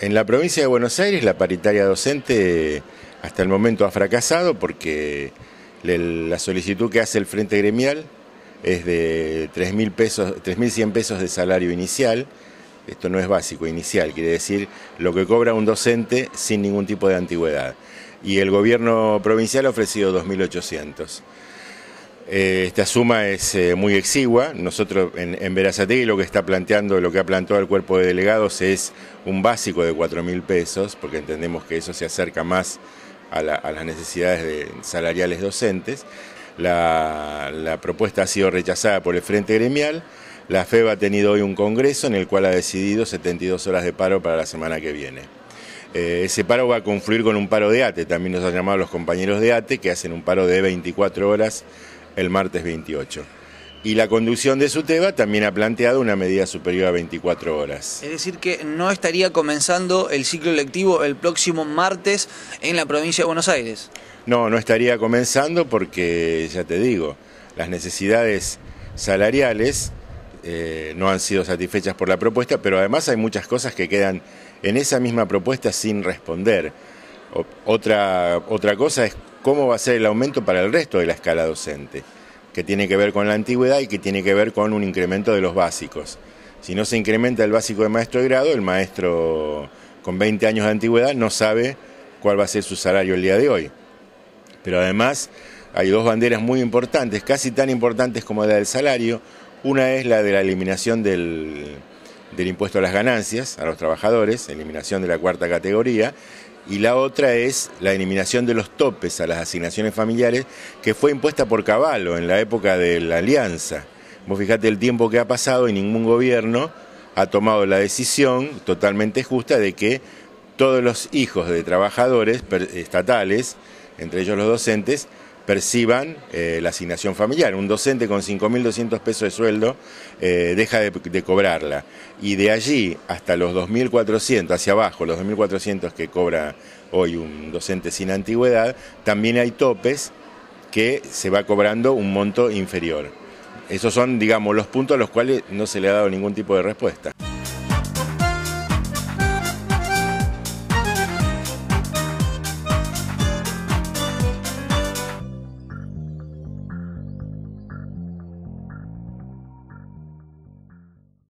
En la provincia de Buenos Aires la paritaria docente hasta el momento ha fracasado porque la solicitud que hace el Frente Gremial es de pesos, 3.100 pesos de salario inicial. Esto no es básico, inicial, quiere decir lo que cobra un docente sin ningún tipo de antigüedad. Y el gobierno provincial ha ofrecido 2.800. Eh, esta suma es eh, muy exigua. Nosotros en, en Verazategui lo que está planteando, lo que ha planteado el cuerpo de delegados es un básico de 4.000 mil pesos, porque entendemos que eso se acerca más a, las necesidades salariales docentes. La, propuesta ha sido rechazada por el Frente Gremial. La FEB ha tenido hoy un congreso en el cual ha decidido 72 horas de paro para la semana que viene. Eh, ese paro va a confluir con un paro de ATE, también nos han llamado los compañeros de ATE, que hacen un paro de 24 horas el martes 28. Y la conducción de SUTEBA también ha planteado una medida superior a 24 horas. Es decir, que no estaría comenzando el ciclo electivo el próximo martes en la provincia de Buenos Aires. No, no estaría comenzando porque, ya te digo, las necesidades salariales eh, no han sido satisfechas por la propuesta, pero además hay muchas cosas que quedan en esa misma propuesta sin responder. otra, otra cosa es cómo va a ser el aumento para el resto de la escala docente, que tiene que ver con la antigüedad y que tiene que ver con un incremento de los básicos. Si no se incrementa el básico de maestro de grado, el maestro con 20 años de antigüedad no sabe cuál va a ser su salario el día de hoy. Pero además hay dos banderas muy importantes, casi tan importantes como la del salario. Una es la de la eliminación del, impuesto a las ganancias a los trabajadores, eliminación de la cuarta categoría, y la otra es la eliminación de los topes a las asignaciones familiares que fue impuesta por Caballo en la época de la Alianza. Vos fijate el tiempo que ha pasado y ningún gobierno ha tomado la decisión totalmente justa de que todos los hijos de trabajadores estatales, entre ellos los docentes, perciban eh, la asignación familiar. Un docente con 5.200 pesos de sueldo eh, deja de, cobrarla y de allí hasta los 2.400, hacia abajo, los 2.400 que cobra hoy un docente sin antigüedad, también hay topes que se va cobrando un monto inferior. Esos son, digamos, los puntos a los cuales no se le ha dado ningún tipo de respuesta.